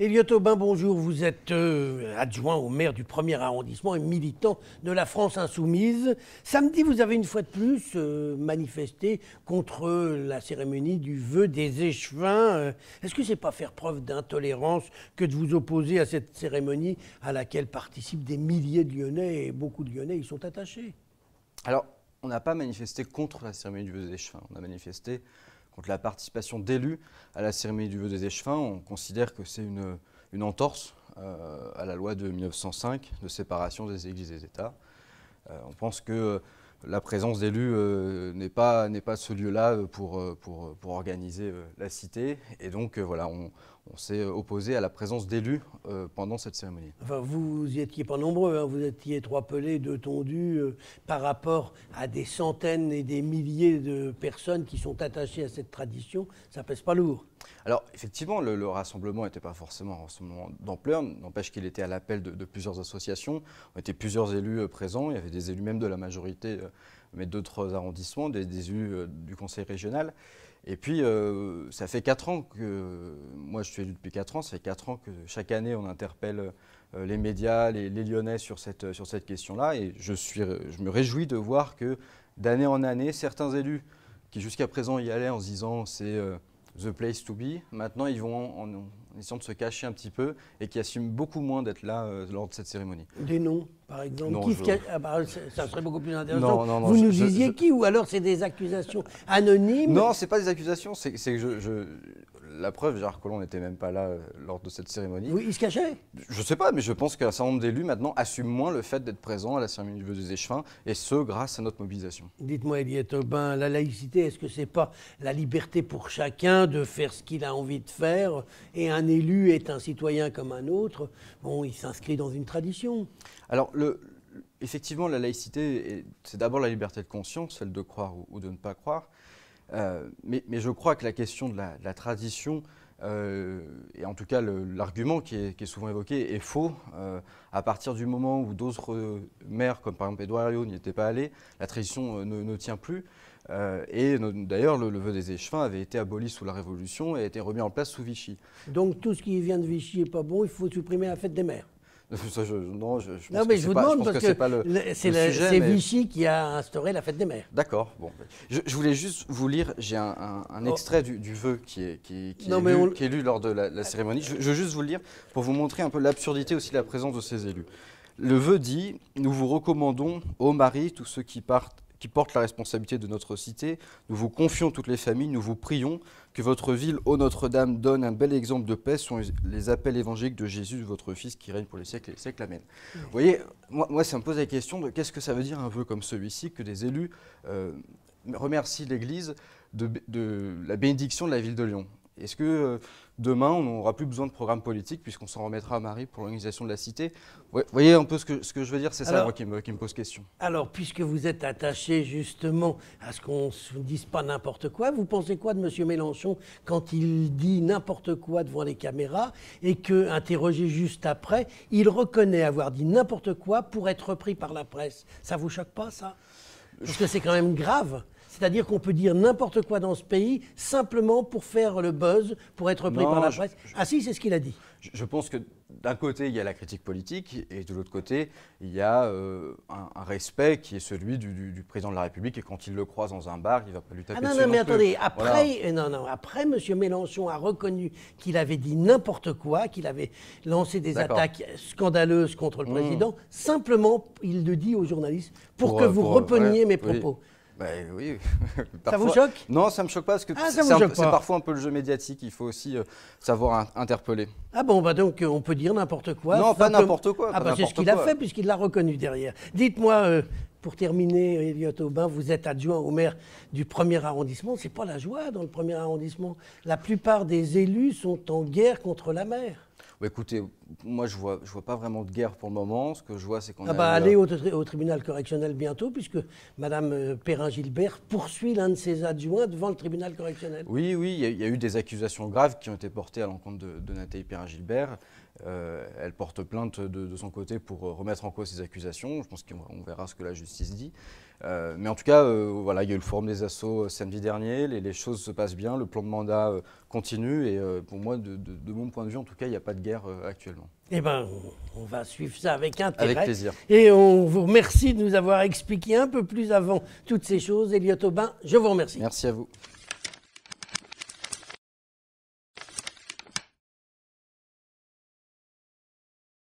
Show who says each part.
Speaker 1: Eliot Aubin, bonjour. Vous êtes euh, adjoint au maire du premier arrondissement et militant de la France insoumise. Samedi, vous avez une fois de plus euh, manifesté contre la cérémonie du vœu des échevins. Euh, est-ce que c'est pas faire preuve d'intolérance que de vous opposer à cette cérémonie à laquelle participent des milliers de Lyonnais et beaucoup de Lyonnais y sont attachés
Speaker 2: Alors, on n'a pas manifesté contre la cérémonie du vœu des échevins. On a manifesté la participation d'élus à la cérémonie du vœu des échevins. On considère que c'est une, une, entorse euh, à la loi de 1905 de séparation des Églises et des États. Euh, on pense que la présence d'élus euh, n'est pas, pas ce lieu-là pour, pour, pour organiser la cité. Et donc, voilà, on, on s'est euh, opposé à la présence d'élus euh, pendant cette cérémonie.
Speaker 1: vous y étiez pas nombreux, hein. vous étiez trois pelés, deux tondus, euh, par rapport à des centaines et des milliers de personnes qui sont attachées à cette tradition, ça pèse pas lourd. Alors effectivement,
Speaker 2: le, rassemblement n'était pas forcément un rassemblement d'ampleur, n'empêche qu'il était à l'appel de, plusieurs associations, on était plusieurs élus présents, il y avait des élus même de la majorité, mais d'autres arrondissements, des élus du conseil régional. Et puis, euh, ça fait 4 ans que, moi je suis élu depuis 4 ans, ça fait 4 ans que chaque année on interpelle euh, les médias, les, Lyonnais sur cette, sur cette question-là. Et je, suis, je me réjouis de voir que d'année en année, certains élus qui jusqu'à présent y allaient en se disant c'est euh, the place to be. Maintenant, ils vont en, essayant de se cacher un petit peu et qui assument beaucoup moins d'être là euh, lors de cette cérémonie. Des noms, par exemple. qui
Speaker 1: ah, bah, ça serait beaucoup plus intéressant. Non, non, Vous nous disiez qui ou alors c'est des accusations anonymes Non, c'est
Speaker 2: pas des accusations. C'est que je, la preuve, Gérard Collomb n'était même pas là euh, lors de cette cérémonie. Oui, il se cachait Je ne sais pas, mais je pense qu'un certain nombre d'élus maintenant assume moins le fait d'être présent à la cérémonie du vœu des échevins, et ce, grâce à notre mobilisation.
Speaker 1: Dites-moi, Eliette Aubin, la laïcité, est-ce que ce n'est pas la liberté pour chacun de faire ce qu'il a envie de faire Et un élu est un citoyen comme un autre. Bon, il s'inscrit dans une tradition.
Speaker 2: Alors, effectivement, la laïcité, c'est d'abord la liberté de conscience, celle de croire ou de ne pas croire. Euh, mais, je crois que la question de la, tradition euh, et en tout cas l'argument qui, est, souvent évoqué est faux. Euh, à partir du moment où d'autres maires, comme par exemple Édouard n'y étaient pas allés, la tradition ne, tient plus. et d'ailleurs, le, le, vœu des échevins avait été aboli sous la Révolution et a été remis en place sous Vichy.
Speaker 1: Donc tout ce qui vient de Vichy n'est pas bon, il faut supprimer la fête des maires
Speaker 2: je, non, je, je non mais je vous demande parce que, c'est Vichy
Speaker 1: qui a instauré la fête des mères.
Speaker 2: D'accord. Bon, ben, je, voulais juste vous lire. J'ai un, oh. extrait du, vœu qui est, lu, lors de la, la cérémonie. Je, veux juste vous le lire pour vous montrer un peu l'absurdité aussi de la présence de ces élus. Le vœu dit Nous vous recommandons, ô Marie, tous ceux qui partent qui porte la responsabilité de notre cité. Nous vous confions toutes les familles, nous vous prions que votre ville, ô Notre-Dame, donne un bel exemple de paix sur les appels évangéliques de Jésus, votre Fils, qui règne pour les siècles et les siècles. Amen. Vous voyez, moi, ça me pose la question de qu'est-ce que ça veut dire un vœu comme celui-ci, que des élus euh, remercient l'Église de la bénédiction de la ville de Lyon. Est-ce que euh, demain, on n'aura plus besoin de programme politique puisqu'on s'en remettra à Marie pour l'organisation de la cité Vous voyez un peu ce que, je veux dire C'est ça moi, qui, me, pose question.
Speaker 1: Alors, puisque vous êtes attaché justement à ce qu'on ne dise pas n'importe quoi, vous pensez quoi de M. Mélenchon quand il dit n'importe quoi devant les caméras et que, interrogé juste après, il reconnaît avoir dit n'importe quoi pour être repris par la presse Ça vous choque pas, ça Parce que c'est quand même grave. C'est-à-dire qu'on peut dire n'importe quoi dans ce pays simplement pour faire le buzz, pour être pris par la presse. Ah si, c'est ce qu'il a dit.
Speaker 2: Je, pense que d'un côté, il y a la critique politique et de l'autre côté, il y a euh, un, respect qui est celui du, président de la République et quand il le croise dans un bar, il ne va pas lui taper ah non, Non, mais attendez, après,
Speaker 1: euh, non, après, M. Mélenchon a reconnu qu'il avait dit n'importe quoi, qu'il avait lancé des attaques scandaleuses contre le hmm. président. Simplement, il le dit aux journalistes pour, que vous repreniez mes propos. Bah oui.
Speaker 2: Ça vous choque Non, ça me choque pas parce que ah, c'est parfois un peu le jeu médiatique. Il faut aussi euh, savoir interpeller.
Speaker 1: Ah bon, bah donc euh, on peut dire n'importe quoi. Non, pas n'importe quoi. Ah bah, c'est ce qu'il a fait puisqu'il l'a reconnu derrière. Dites-moi, euh, pour terminer, Elliot Aubin, vous êtes adjoint au maire du premier arrondissement. C'est pas la joie dans le premier arrondissement. La plupart des élus sont en guerre contre la maire.
Speaker 2: Bah, écoutez, moi je vois, je vois pas vraiment de guerre pour le moment. Ce que je vois, c'est qu'on. Ah bah, allez
Speaker 1: euh, au, tribunal correctionnel bientôt, puisque Madame euh, Perrin Gilbert poursuit l'un de ses adjoints devant le tribunal correctionnel.
Speaker 2: Oui, oui, il y, a eu des accusations graves qui ont été portées à l'encontre de Nathalie Perrin Gilbert. Euh, elle porte plainte de, son côté pour euh, remettre en cause ces accusations. Je pense qu'on verra ce que la justice dit. Euh, mais en tout cas, voilà, il y a eu le forum des assauts samedi dernier. Les, choses se passent bien. Le plan de mandat continue. Et pour moi, de, mon point de vue, en tout cas, il n'y a pas de guerre actuellement.
Speaker 1: Eh bien, on va suivre ça avec intérêt. Avec plaisir. Et on vous remercie de nous avoir expliqué un peu plus avant toutes ces choses. Elliot Aubin, je vous remercie. Merci à vous.